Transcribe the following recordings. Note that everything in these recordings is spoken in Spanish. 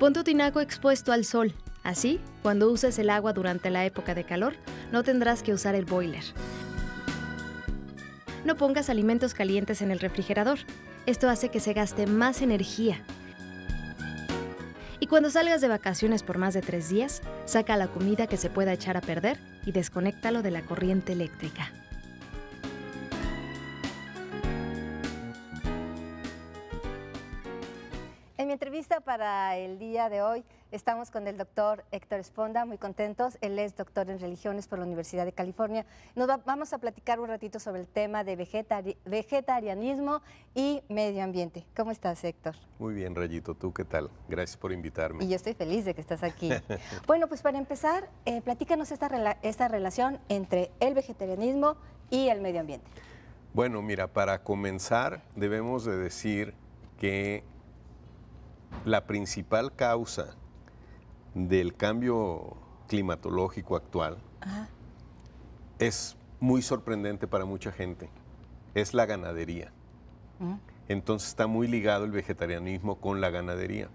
Pon tu tinaco expuesto al sol. Así, cuando uses el agua durante la época de calor, no tendrás que usar el boiler. No pongas alimentos calientes en el refrigerador. Esto hace que se gaste más energía. Y cuando salgas de vacaciones por más de tres días, saca la comida que se pueda echar a perder y desconéctalo de la corriente eléctrica. Lista para el día de hoy estamos con el doctor Héctor Esponda, muy contentos. Él es doctor en religiones por la Universidad de California. Nos vamos a platicar un ratito sobre el tema de vegetarianismo y medio ambiente. ¿Cómo estás, Héctor? Muy bien, Rayito. ¿Tú qué tal? Gracias por invitarme. Y yo estoy feliz de que estás aquí. bueno, pues para empezar, eh, platícanos esta, esta relación entre el vegetarianismo y el medio ambiente. Bueno, mira, para comenzar debemos de decir que la principal causa del cambio climatológico actual es muy sorprendente para mucha gente. Es la ganadería. Mm. Entonces está muy ligado el vegetarianismo con la ganadería.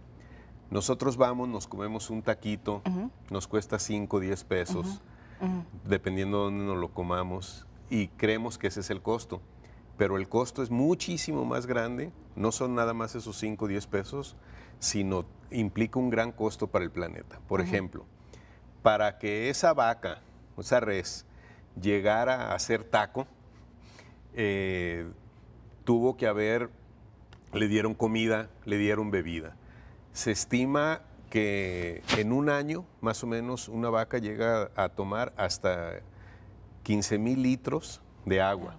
Nosotros vamos, nos comemos un taquito, nos cuesta 5 o 10 pesos, dependiendo de dónde nos lo comamos, y creemos que ese es el costo pero el costo es muchísimo más grande, no son nada más esos 5 o 10 pesos, sino implica un gran costo para el planeta. Por ejemplo, para que esa vaca, esa res, llegara a ser taco, eh, tuvo que haber, le dieron comida, le dieron bebida. Se estima que en un año, más o menos, una vaca llega a tomar hasta 15 mil litros de agua.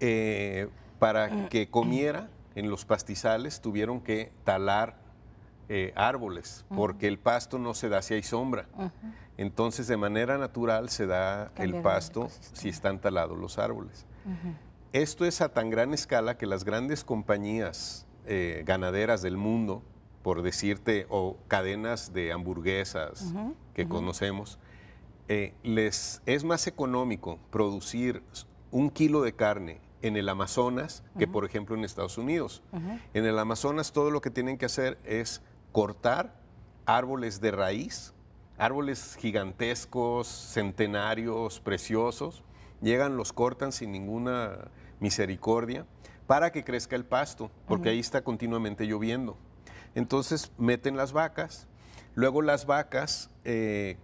Eh, para mm. que comiera en los pastizales tuvieron que talar eh, árboles, porque el pasto no se da si hay sombra. Entonces, de manera natural se da el pasto si están talados los árboles. Esto es a tan gran escala que las grandes compañías eh, ganaderas del mundo, por decirte, o cadenas de hamburguesas que conocemos, les es más económico producir un kilo de carne en el Amazonas que, por ejemplo, en Estados Unidos. En el Amazonas todo lo que tienen que hacer es cortar árboles de raíz, árboles gigantescos, centenarios, preciosos. Llegan, los cortan sin ninguna misericordia para que crezca el pasto, porque ahí está continuamente lloviendo. Entonces meten las vacas, luego las vacas eh,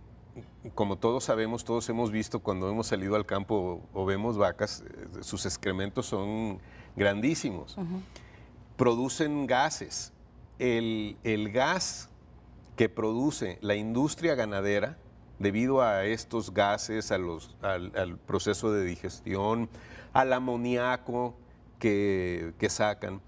como todos sabemos, todos hemos visto cuando hemos salido al campo o, vemos vacas, eh, sus excrementos son grandísimos. Producen gases. El, gas que produce la industria ganadera, debido a estos gases, al, proceso de digestión, al amoníaco que sacan,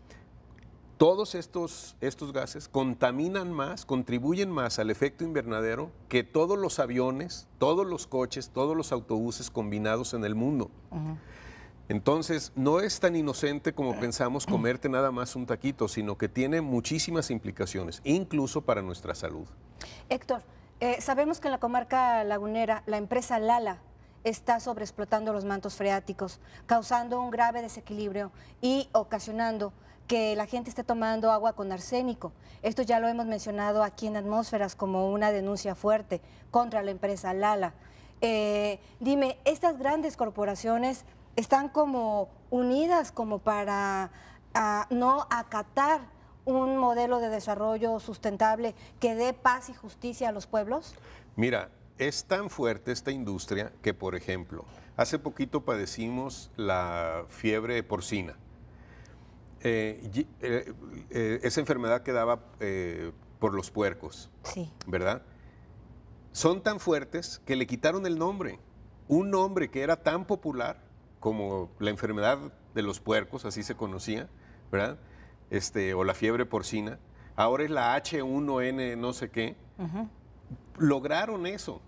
todos estos, estos gases contaminan más, contribuyen más al efecto invernadero que todos los aviones, todos los coches, todos los autobuses combinados en el mundo. Entonces, no es tan inocente como pensamos comerte nada más un taquito, sino que tiene muchísimas implicaciones, incluso para nuestra salud. Héctor, eh, sabemos que en la comarca lagunera la empresa Lala está sobreexplotando los mantos freáticos, causando un grave desequilibrio y ocasionando que la gente esté tomando agua con arsénico. Esto ya lo hemos mencionado aquí en Atmósferas como una denuncia fuerte contra la empresa Lala. Eh, dime, estas grandes corporaciones están como unidas como para ah, no acatar un modelo de desarrollo sustentable que dé paz y justicia a los pueblos? Mira, es tan fuerte esta industria que, por ejemplo, hace poquito padecimos la fiebre porcina eh, eh, eh, esa enfermedad que daba por los puercos, sí. ¿verdad? Son tan fuertes que le quitaron el nombre. Un nombre que era tan popular como la enfermedad de los puercos, así se conocía, ¿verdad? Este, o la fiebre porcina. Ahora es la H1N no sé qué. Lograron eso,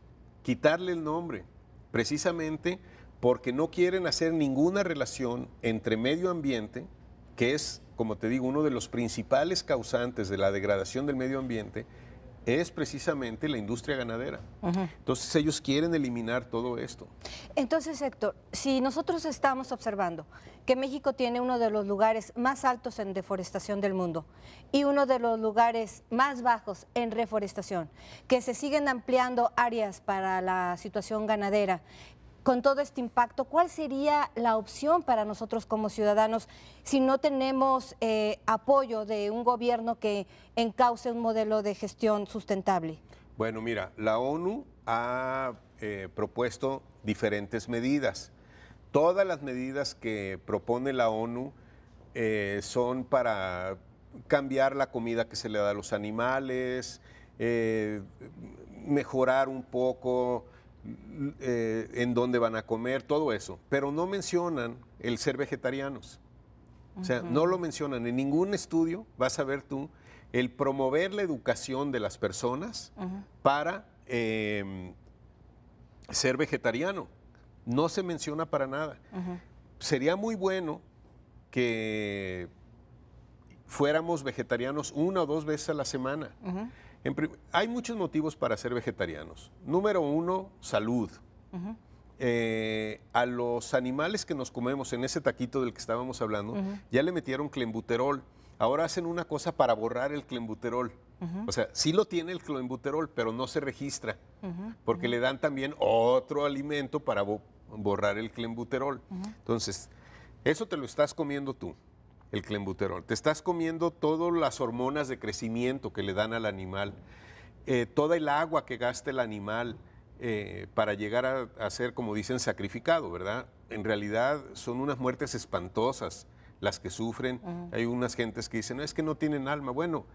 quitarle el nombre, precisamente porque no quieren hacer ninguna relación entre medio ambiente que es, como te digo, uno de los principales causantes de la degradación del medio ambiente, es precisamente la industria ganadera. Entonces ellos quieren eliminar todo esto. Entonces, Héctor, si nosotros estamos observando que México tiene uno de los lugares más altos en deforestación del mundo y uno de los lugares más bajos en reforestación, que se siguen ampliando áreas para la situación ganadera, con todo este impacto, ¿cuál sería la opción para nosotros como ciudadanos si no tenemos eh, apoyo de un gobierno que encauce un modelo de gestión sustentable? Bueno, mira, la ONU ha eh, propuesto diferentes medidas. Todas las medidas que propone la ONU eh, son para cambiar la comida que se le da a los animales, mejorar un poco eh, en dónde van a comer, todo eso. Pero no mencionan el ser vegetarianos. O sea, no lo mencionan. En ningún estudio vas a ver tú el promover la educación de las personas para em, ser vegetariano. No se menciona para nada. Sería muy bueno que fuéramos vegetarianos una o dos veces a la semana hay muchos motivos para ser vegetarianos. Número uno, salud. Eh, a los animales que nos comemos en ese taquito del que estábamos hablando, ya le metieron clembuterol, Ahora hacen una cosa para borrar el clembuterol, O sea, sí lo tiene el clembuterol, pero no se registra, porque le dan también otro alimento para borrar el clembuterol, Entonces, eso te lo estás comiendo tú el clenbuterol. Te estás comiendo todas las hormonas de crecimiento que le dan al animal, eh, toda el agua que gasta el animal eh, para llegar a, ser, como dicen, sacrificado, ¿verdad? En realidad son unas muertes espantosas las que sufren. Hay unas gentes que dicen, no, es que no tienen alma. Bueno,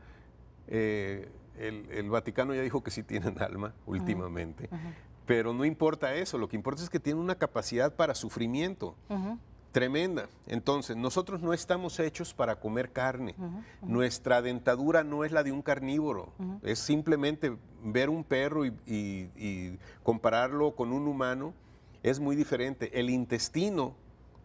eh, el, Vaticano ya dijo que sí tienen alma últimamente. Pero no importa eso, lo que importa es que tienen una capacidad para sufrimiento. Tremenda. Entonces, nosotros no estamos hechos para comer carne. Nuestra dentadura no es la de un carnívoro. Es simplemente ver un perro y, y, compararlo con un humano es muy diferente. El intestino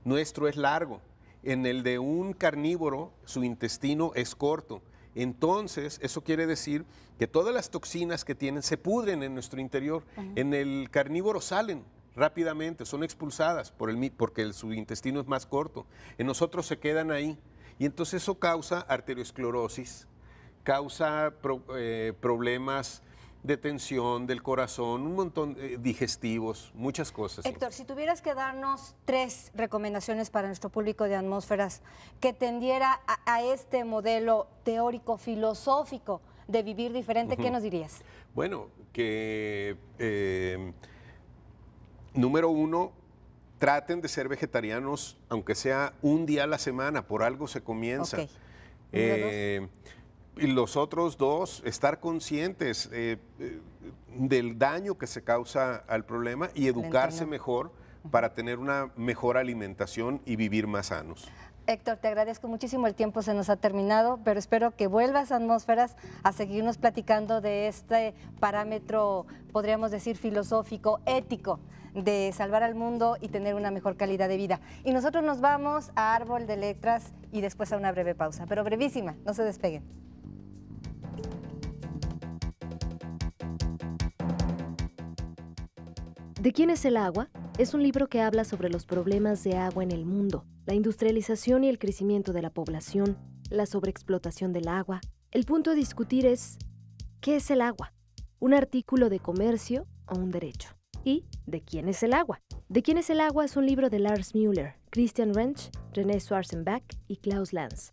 nuestro es largo. En el de un carnívoro, su intestino es corto. Entonces, eso quiere decir que todas las toxinas que tienen se pudren en nuestro interior. En el carnívoro salen rápidamente, son expulsadas por el, porque el, su intestino es más corto. En nosotros se quedan ahí. Y entonces eso causa arteriosclerosis, causa eh, problemas de tensión del corazón, un montón de eh, digestivos, muchas cosas. Héctor, si tuvieras que darnos tres recomendaciones para nuestro público de atmósferas que tendiera a, este modelo teórico-filosófico de vivir diferente, ¿qué nos dirías? Bueno, que eh, número uno, traten de ser vegetarianos, aunque sea un día a la semana, por algo se comienza. Eh, y los otros dos, estar conscientes eh, eh, del daño que se causa al problema y educarse mejor para tener una mejor alimentación y vivir más sanos. Héctor, te agradezco muchísimo, el tiempo se nos ha terminado, pero espero que vuelvas a Atmósferas a seguirnos platicando de este parámetro, podríamos decir, filosófico, ético de salvar al mundo y tener una mejor calidad de vida. Y nosotros nos vamos a Árbol de Letras y después a una breve pausa, pero brevísima, no se despeguen. ¿De quién es el agua? Es un libro que habla sobre los problemas de agua en el mundo, la industrialización y el crecimiento de la población, la sobreexplotación del agua. El punto a discutir es, ¿qué es el agua? ¿Un artículo de comercio o un derecho? ¿De quién es el agua? ¿De quién es el agua? es un libro de Lars Müller, Christian Rentsch, René Schwarzenbach y Klaus Lanz.